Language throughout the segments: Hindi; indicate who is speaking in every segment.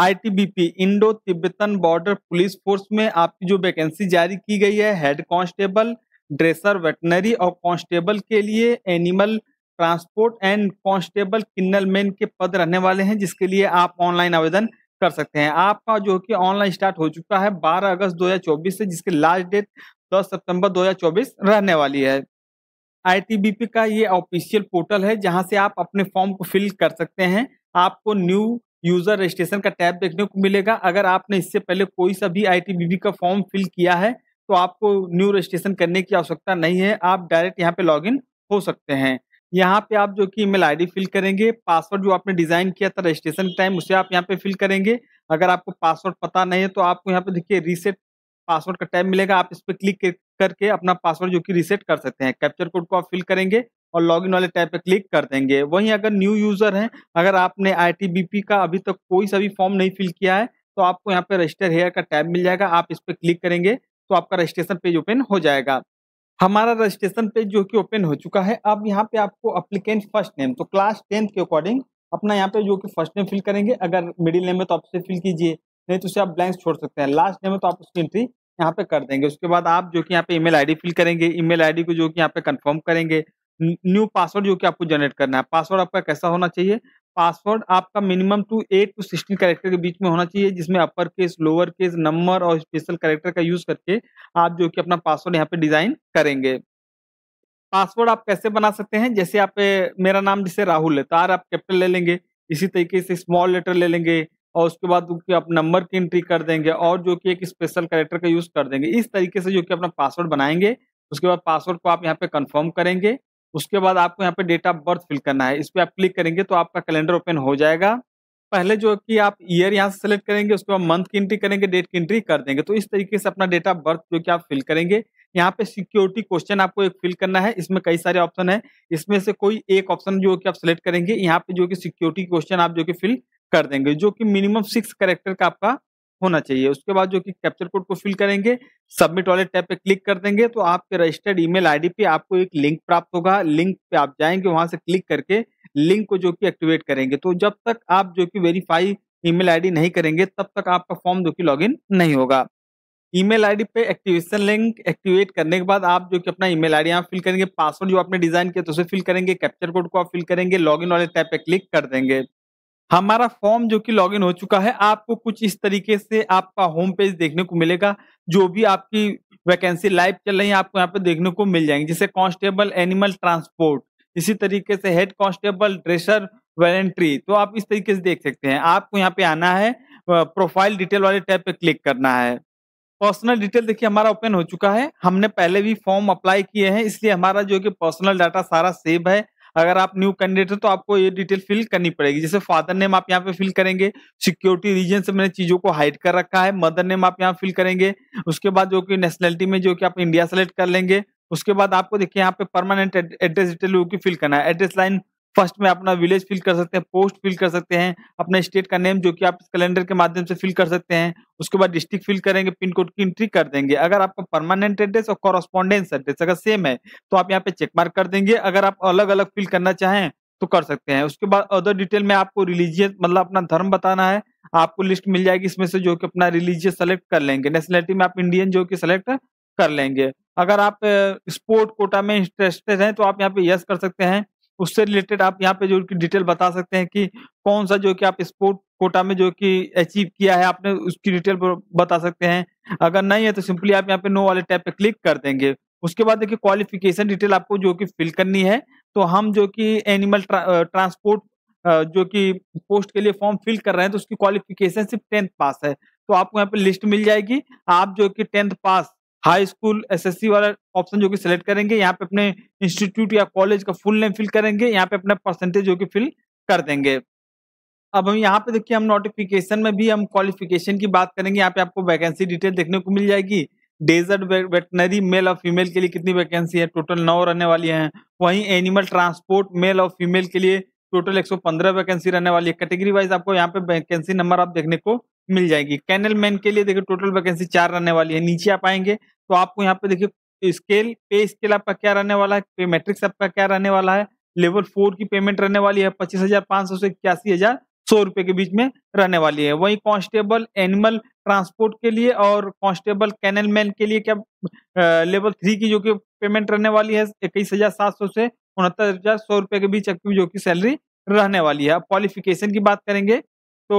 Speaker 1: ITBP Indo Tibetan border police force में आपकी जो वैकेंसी जारी की गई है हेड कांस्टेबल ड्रेसर वेटनरी और कांस्टेबल के लिए animal transport and constable kennel man के पद रहने वाले हैं जिसके लिए आप ऑनलाइन आवेदन कर सकते हैं आपका जो कि ऑनलाइन स्टार्ट हो चुका है 12 अगस्त 2024 से जिसकी लास्ट डेट 10 सितंबर 2024 रहने वाली है आईटीबीपी का ये ऑफिशियल पोर्टल है जहां से आप अपने फॉर्म को फिल कर सकते हैं आपको न्यू यूजर रजिस्ट्रेशन का टैब देखने को मिलेगा अगर आपने इससे पहले कोई सा भी आई का फॉर्म फिल किया है तो आपको न्यू रजिस्ट्रेशन करने की आवश्यकता नहीं है आप डायरेक्ट यहाँ पे लॉगिन हो सकते हैं यहाँ पे आप जो कि ईमेल आईडी फिल करेंगे पासवर्ड जो आपने डिजाइन किया था रजिस्ट्रेशन टाइम उसे आप यहाँ पे फिल करेंगे अगर आपको पासवर्ड पता नहीं है तो आपको यहाँ पे देखिए रीसेट पासवर्ड का टैब मिलेगा आप इस पर क्लिक करके अपना पासवर्ड जो कि रीसेट कर सकते हैं कैप्चर कोड को आप फिल करेंगे और लॉगिन वाले टैब पे क्लिक कर देंगे वहीं अगर न्यू यूज़र हैं अगर आपने आई का अभी तक कोई सा भी फॉर्म नहीं फिल किया है तो आपको यहाँ पे रजिस्टर हेयर का टैब मिल जाएगा आप इस पर क्लिक करेंगे तो आपका रजिस्ट्रेशन पेज ओपन हो जाएगा हमारा रजिस्ट्रेशन पेज जो कि ओपन हो चुका है अब यहाँ पे आपको अप्लीकेंट फर्स्ट नेम तो क्लास टेंथ के अकॉर्डिंग अपना यहाँ पे जो कि फर्स्ट नेम फिल करेंगे अगर मिडिल नेम है तो आप उसे फिल कीजिए नहीं तो उसे आप ब्लैंक छोड़ सकते हैं लास्ट नेम है तो आप उसकी एंट्री यहाँ पे कर देंगे उसके बाद आप जो कि यहाँ पे ईमेल आईडी फिल करेंगे ईमेल आईडी को जो कि यहाँ पे कंफर्म करेंगे न्यू पासवर्ड जो कि आपको जनरेट करना है पासवर्ड आपका कैसा होना चाहिए पासवर्ड आपका minimum two eight to sixteen character के बीच में होना चाहिए जिसमें upper case lower case number और स्पेशल कैरेक्टर का यूज करके आप जो कि अपना पासवर्ड यहाँ पे डिजाइन करेंगे पासवर्ड आप कैसे बना सकते हैं जैसे आप मेरा नाम जैसे राहुल है तो आर आप कैपिटल ले लेंगे इसी तरीके से स्मॉल लेटर ले लेंगे और उसके बाद आप नंबर की एंट्री कर देंगे और जो कि एक स्पेशल कैरेक्टर का यूज कर देंगे इस तरीके से जो कि अपना पासवर्ड बनाएंगे उसके बाद पासवर्ड को आप यहाँ पे कंफर्म करेंगे उसके बाद आपको यहाँ पे डेट ऑफ बर्थ फिल करना है इस पर आप क्लिक करेंगे तो आपका कैलेंडर ओपन हो जाएगा पहले जो कि आप ईयर यहाँ से सेलेक्ट करेंगे उसके बाद मंथ की एंट्री करेंगे डेट की एंट्री कर देंगे तो इस तरीके से अपना डेट ऑफ बर्थ जो कि आप फिल करेंगे यहाँ पे सिक्योरिटी क्वेश्चन आपको एक फिल करना है इसमें कई सारे ऑप्शन है इसमें से कोई एक ऑप्शन जो कि आप सेलेक्ट करेंगे यहाँ पे जो कि सिक्योरिटी क्वेश्चन आप जो कि फिल कर देंगे जो कि मिनिमम सिक्स करेक्टर का आपका होना चाहिए उसके बाद जो कि कैप्चर कोड को फिल करेंगे सबमिट वाले टैब पे क्लिक कर देंगे तो आपके रजिस्टर्ड ईमेल आईडी पे आपको एक लिंक प्राप्त होगा लिंक पे आप जाएंगे वहां से क्लिक करके लिंक को जो कि एक्टिवेट करेंगे तो जब तक आप जो कि वेरीफाई ईमेल आईडी नहीं करेंगे तब तक आपका फॉर्म जो कि लॉगिन नहीं होगा ईमेल आईडी पे एक्टिवेशन लिंक एक्टिवेट करने के बाद आप जो कि अपना ईमेल आईडी आप फिल करेंगे पासवर्ड जो आपने डिजाइन किया तो उसे फिल करेंगे कैप्चर कोड को आप फिल करेंगे लॉगिन वाले टैब पे क्लिक कर देंगे हमारा फॉर्म जो कि लॉगिन हो चुका है आपको कुछ इस तरीके से आपका होम पेज देखने को मिलेगा जो भी आपकी वैकेंसी लाइव चल रही है आपको यहाँ पे देखने को मिल जाएंगे जैसे कांस्टेबल एनिमल ट्रांसपोर्ट इसी तरीके से हेड कांस्टेबल ड्रेसर वेलेंट्री तो आप इस तरीके से देख सकते हैं आपको यहाँ पे आना है प्रोफाइल डिटेल वाले टैब पे क्लिक करना है पर्सनल डिटेल देखिए हमारा ओपन हो चुका है हमने पहले भी फॉर्म अप्लाई किए हैं इसलिए हमारा जो कि पर्सनल डाटा सारा सेव है अगर आप न्यू कैंडिडेट हो तो आपको ये डिटेल फिल करनी पड़ेगी जैसे फादर नेम आप यहाँ पे फिल करेंगे सिक्योरिटी रीजन से मैंने चीजों को हाइड कर रखा है मदर नेम आप यहाँ फिल करेंगे उसके बाद जो कि नेशनलिटी में जो कि आप इंडिया सेलेक्ट कर लेंगे उसके बाद आपको देखिए यहाँ पे परमानेंट एड्रेस डिटेल फिल करना है एड्रेस लाइन फर्स्ट में अपना विलेज फिल कर सकते हैं पोस्ट फिल कर सकते हैं अपने स्टेट का नेम जो कि आप इस कैलेंडर के माध्यम से फिल कर सकते हैं उसके बाद डिस्ट्रिक्ट फिल करेंगे पिन कोड की एंट्री कर देंगे अगर आपका परमानेंट एड्रेस और कॉरस्पॉन्डेंस एड्रेस अगर सेम है तो आप यहाँ पे चेक मार्क कर देंगे अगर आप अलग अलग फिल करना चाहें तो कर सकते हैं उसके बाद अदर डिटेल में आपको रिलीजियस मतलब अपना धर्म बताना है आपको लिस्ट मिल जाएगी इसमें से जो कि अपना रिलीजियस सेलेक्ट कर लेंगे नेशनलिटी में आप इंडियन जो कि सेलेक्ट कर लेंगे अगर आप स्पोर्ट कोटा में इंटरेस्टेड हैं तो आप यहाँ पे यस कर सकते हैं उससे रिलेटेड आप यहाँ पे जो कि डिटेल बता सकते हैं कि कौन सा जो कि आप स्पोर्ट कोटा में जो कि अचीव किया है आपने उसकी डिटेल बता सकते हैं अगर नहीं है तो सिंपली आप यहाँ पे नो वाले टैप पे क्लिक कर देंगे उसके बाद देखिए क्वालिफिकेशन डिटेल आपको जो कि फिल करनी है तो हम जो कि एनिमल ट्रा, ट्रांसपोर्ट जो कि पोस्ट के लिए फॉर्म फिल कर रहे हैं तो उसकी क्वालिफिकेशन सिर्फ टेंथ पास है तो आपको यहाँ पे लिस्ट मिल जाएगी आप जो कि tenth pass high school SSC वाला ऑप्शन जो कि सिलेक्ट करेंगे यहाँ पे अपने इंस्टीट्यूट या कॉलेज का फुल नेम फिल करेंगे यहाँ पे अपना परसेंटेज जो कि फिल कर देंगे अब हम यहाँ पे देखिए हम नोटिफिकेशन में भी हम क्वालिफिकेशन की बात करेंगे यहाँ पे आपको वैकेंसी डिटेल देखने को मिल जाएगी डेजर्ट वेटनरी मेल और फीमेल के लिए कितनी वैकेंसी है टोटल नौ रहने वाली है वहीं एनिमल ट्रांसपोर्ट मेल और फीमेल के लिए टोटल 115 वैकेंसी रहने वाली है कैटेगरी वाइज आपको यहाँ पे वैकेंसी नंबर आप देखने को मिल जाएगी कैनल मैन के लिए देखिए टोटल वैकेंसी चार रहने वाली है नीचे आप आएंगे तो आपको यहाँ पे देखिए स्केल पे स्केल आपका क्या रहने वाला है पे मैट्रिक्स आपका क्या रहने वाला है लेवल फोर की पेमेंट रहने वाली है पच्चीस हजार पाँच सौ से इक्यासी हजार सौ रुपए के बीच में रहने वाली है वहीं कांस्टेबल एनिमल ट्रांसपोर्ट के लिए और कांस्टेबल कैनल मैन के लिए क्या लेवल थ्री की जो कि पेमेंट रहने वाली है इक्कीस हजार सात सौ से उनहत्तर हजार सौ रुपए के बीच जो की सैलरी रहने वाली है क्वालिफिकेशन की बात करेंगे तो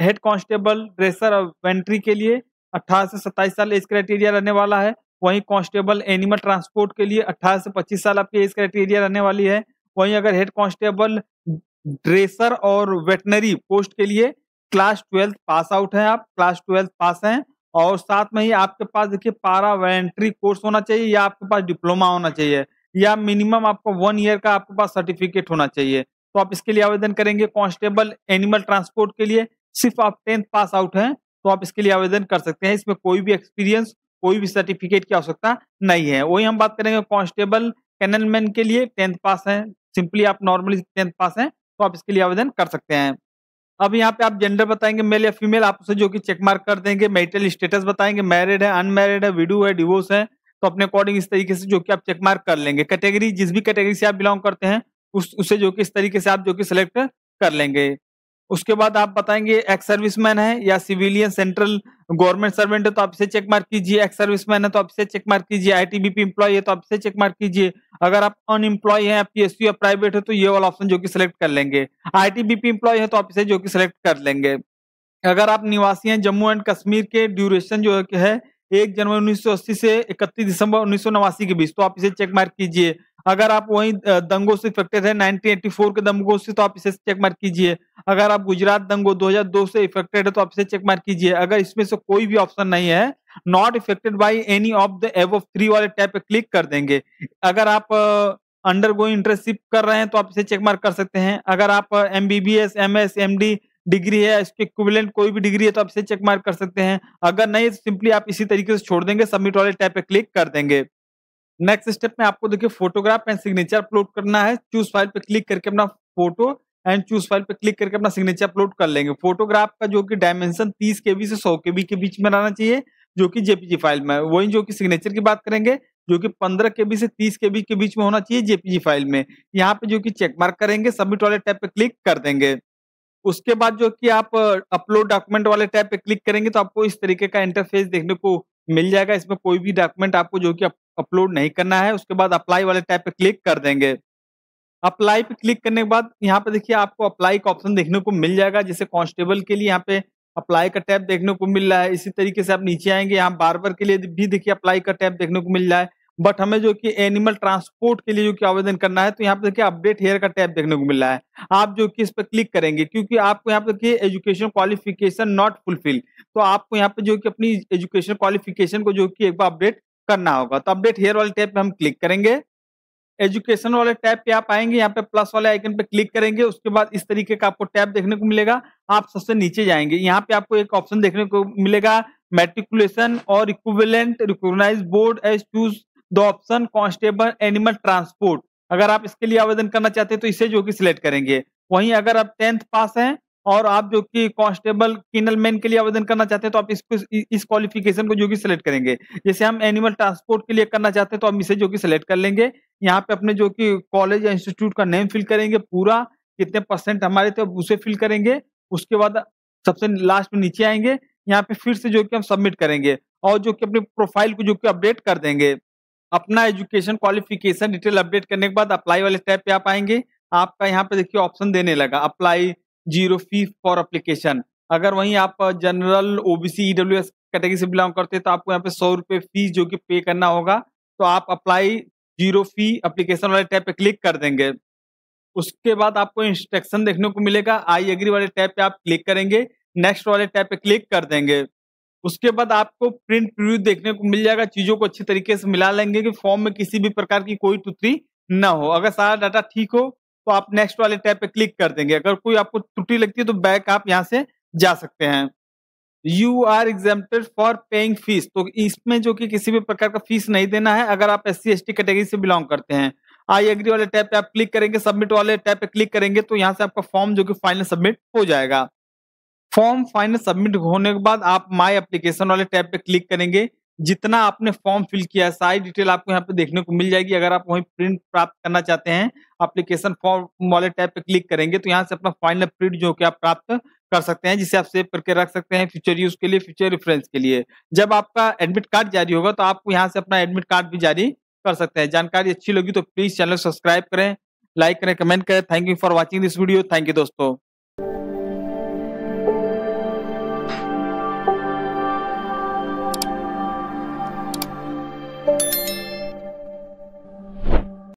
Speaker 1: हेड कांस्टेबल ड्रेसर और वेंट्री के लिए 18 से 27 साल एज क्राइटेरिया रहने वाला है वहीं कांस्टेबल एनिमल ट्रांसपोर्ट के लिए 18 से 25 साल आपकी एज क्राइटेरिया रहने वाली है वहीं अगर हेड कांस्टेबल ड्रेसर और वेटनरी पोस्ट के लिए क्लास ट्वेल्थ पास आउट हैं आप क्लास ट्वेल्थ पास हैं और साथ में ही आपके पास देखिए पारा वेंट्री कोर्स होना चाहिए या आपके पास डिप्लोमा होना चाहिए या मिनिमम आपको वन ईयर का आपके पास सर्टिफिकेट होना चाहिए तो आप इसके लिए आवेदन करेंगे कॉन्स्टेबल एनिमल ट्रांसपोर्ट के लिए सिर्फ आप टेंथ पास आउट हैं तो आप इसके लिए आवेदन कर सकते हैं इसमें कोई भी एक्सपीरियंस कोई भी सर्टिफिकेट की आवश्यकता नहीं है वही हम बात करेंगे कॉन्स्टेबल कैनलमैन के लिए टेंथ पास हैं सिंपली आप नॉर्मली टेंथ पास हैं तो आप इसके लिए आवेदन कर सकते हैं अब यहाँ पे आप जेंडर बताएंगे मेल या फीमेल आप उसे जो कि चेक मार्क कर देंगे मेरिटल स्टेटस बताएंगे मैरिड है अनमेरिड है विडो है डिवोर्स है तो अपने अकॉर्डिंग इस तरीके से जो कि आप चेक मार्क कर लेंगे कैटेगरी जिस भी कैटेगरी से आप बिलोंग करते हैं उस उसे जो कि इस तरीके से आप जो कि सिलेक्ट कर लेंगे उसके बाद आप बताएंगे एक्स सर्विसमैन है या सिविलियन सेंट्रल गवर्नमेंट सर्वेंट है तो आप इसे चेक मार्क कीजिए एक्स सर्विसमैन है तो आप इसे चेक मार्क कीजिए आईटीबीपी एम्प्लॉय है तो आप इसे चेक मार्क कीजिए अगर आप अनएम्प्लॉय हैं आप या प्राइवेट है तो ये वाला ऑप्शन जो कि सिलेक्ट कर लेंगे आईटीबीपी एम्प्लॉय है तो आप इसे जो कि सिलेक्ट कर लेंगे अगर आप निवासी हैं जम्मू एंड कश्मीर के ड्यूरेशन जो है एक जनवरी अस्सी से इकतीस दिसंबर उन्नीस के बीच तो आप इसे चेक मार्क कीजिए अगर आप वही दंगों से इफेक्टेड है 1984 के दंगों से तो आप इसे चेक मार्क कीजिए अगर आप गुजरात दंगों 2002 से इफेक्टेड है तो आप इसे चेक मार्क कीजिए अगर इसमें से कोई भी ऑप्शन नहीं है not affected by any of the above three वाले टैप पे क्लिक कर देंगे अगर आप अंडर गोइंग इंटर्नशिप कर रहे हैं तो आप इसे चेक मार्क कर सकते हैं अगर आप M B B S M S M D degree है इसके इक्विवेलेंट कोई भी डिग्री है तो आप इसे चेक मार्क कर सकते हैं अगर नहीं तो सिंपली आप इसी तरीके से छोड़ देंगे सबमिट वाले टैप पे क्लिक कर देंगे नेक्स्ट स्टेप में आपको देखिए फोटोग्राफ एंड सिग्नेचर अपलोड करना है चूज फाइल पे क्लिक करके अपना फोटो एंड चूज फाइल पे क्लिक करके अपना सिग्नेचर अपलोड कर लेंगे फोटोग्राफ का जो कि डायमेंशन तीस के से सौ के के बीच में रहना चाहिए जो कि जेपीजी फाइल में वही जो कि सिग्नेचर की बात करेंगे जो कि पंद्रह के से तीस के के बीच में होना चाहिए जेपीजी फाइल में यहाँ पे जो कि चेक मार्क करेंगे सबमिट वाले टैप पे क्लिक कर देंगे उसके बाद जो कि आप अपलोड डॉक्यूमेंट वाले टैब पे क्लिक करेंगे तो आपको इस तरीके का इंटरफेस देखने को मिल जाएगा इसमें कोई भी डॉक्यूमेंट आपको जो कि अपलोड नहीं करना है उसके बाद अप्लाई वाले टैब पे क्लिक कर देंगे अप्लाई पे क्लिक करने के बाद यहाँ पे देखिए आपको अप्लाई का ऑप्शन देखने को मिल जाएगा जैसे कांस्टेबल के लिए यहाँ पे अप्लाई का टैब देखने को मिल रहा है इसी तरीके से आप नीचे आएंगे यहाँ बार के लिए भी देखिए अप्लाई का टैब देखने को मिल रहा है बट हमें जो कि एनिमल ट्रांसपोर्ट के लिए जो कि आवेदन करना है तो यहाँ पे देखिए अपडेट हेयर का टैब देखने को मिल रहा है आप जो कि इस पर क्लिक करेंगे क्योंकि आपको यहाँ पे देखिए एजुकेशन क्वालिफिकेशन नॉट फुलफिल तो आपको यहाँ पे जो कि अपनी एजुकेशन क्वालिफिकेशन को जो कि एक बार अपडेट करना होगा तो अपडेट हेयर वाले टैब पे हम क्लिक करेंगे एजुकेशन वाले टैब पे आप आएंगे यहाँ पे प्लस वाले आइकन पे क्लिक करेंगे उसके बाद इस तरीके का आपको टैब देखने को मिलेगा आप सबसे नीचे जाएंगे यहाँ पे आपको एक ऑप्शन देखने को मिलेगा मेट्रिकुलेशन और equivalent recognise board as choose the option constable animal transport अगर आप इसके लिए आवेदन करना चाहते हैं तो इसे जो कि सिलेक्ट करेंगे वहीं अगर आप टेंथ पास हैं और आप जो कि कांस्टेबल किनल मैन के लिए आवेदन करना चाहते हैं तो आप इसको इस क्वालिफिकेशन को जो कि सिलेक्ट करेंगे जैसे हम एनिमल ट्रांसपोर्ट के लिए करना चाहते हैं तो हम इसे जो कि सिलेक्ट कर लेंगे यहाँ पे अपने जो कि कॉलेज या इंस्टीट्यूट का नेम फिल करेंगे पूरा कितने परसेंट हमारे थे उसे फिल करेंगे उसके बाद सबसे लास्ट में नीचे आएंगे यहाँ पे फिर से जो कि हम सबमिट करेंगे और जो कि अपने प्रोफाइल को जो कि अपडेट कर देंगे अपना एजुकेशन क्वालिफिकेशन डिटेल अपडेट करने के बाद अप्लाई वाले स्टेप पे आप आएंगे आपका यहाँ पे देखिए ऑप्शन देने लगा apply zero fee for application अगर वहीं आप जनरल ओबीसी ईडब्ल्यू कैटेगरी से बिलोंग करते हैं तो आपको यहाँ पे सौ रुपये फीस जो कि पे करना होगा तो आप अप्लाई जीरो फी अप्लीकेशन वाले टैब पे क्लिक कर देंगे उसके बाद आपको इंस्ट्रक्शन देखने को मिलेगा आई एग्री वाले टैब पे आप क्लिक करेंगे नेक्स्ट वाले टैब पे क्लिक कर देंगे उसके बाद आपको प्रिंट प्रिव्यू देखने को मिल जाएगा चीज़ों को अच्छी तरीके से मिला लेंगे कि फॉर्म में किसी भी प्रकार की कोई टुतरी ना हो अगर सारा डाटा ठीक हो तो आप नेक्स्ट वाले टैब पे क्लिक कर देंगे अगर कोई आपको त्रुटि लगती है तो बैक आप यहाँ से जा सकते हैं you are exempted for paying fees तो इसमें जो कि किसी भी प्रकार का फीस नहीं देना है अगर आप एस सी कैटेगरी से बिलोंग करते हैं आई एग्री वाले टैब पे आप क्लिक करेंगे सबमिट वाले टैब पे क्लिक करेंगे तो यहाँ से आपका फॉर्म जो कि फाइनल सबमिट हो जाएगा फॉर्म फाइनल सबमिट होने के बाद आप माई एप्लीकेशन वाले टैब पे क्लिक करेंगे जितना आपने फॉर्म फिल किया है सारी डिटेल आपको यहाँ पे देखने को मिल जाएगी अगर आप वहीं प्रिंट प्राप्त करना चाहते हैं अप्लीकेशन फॉर्म वाले टैब पे क्लिक करेंगे तो यहाँ से अपना फाइनल प्रिंट जो कि आप प्राप्त कर सकते हैं जिसे आप सेव करके रख सकते हैं फ्यूचर यूज के लिए फ्यूचर रेफरेंस के लिए जब आपका एडमिट कार्ड जारी होगा तो आपको यहाँ से अपना एडमिट कार्ड भी जारी कर सकते हैं जानकारी अच्छी लगी तो प्लीज चैनल सब्सक्राइब करें लाइक करें कमेंट करें thank you for watching this video thank you दोस्तों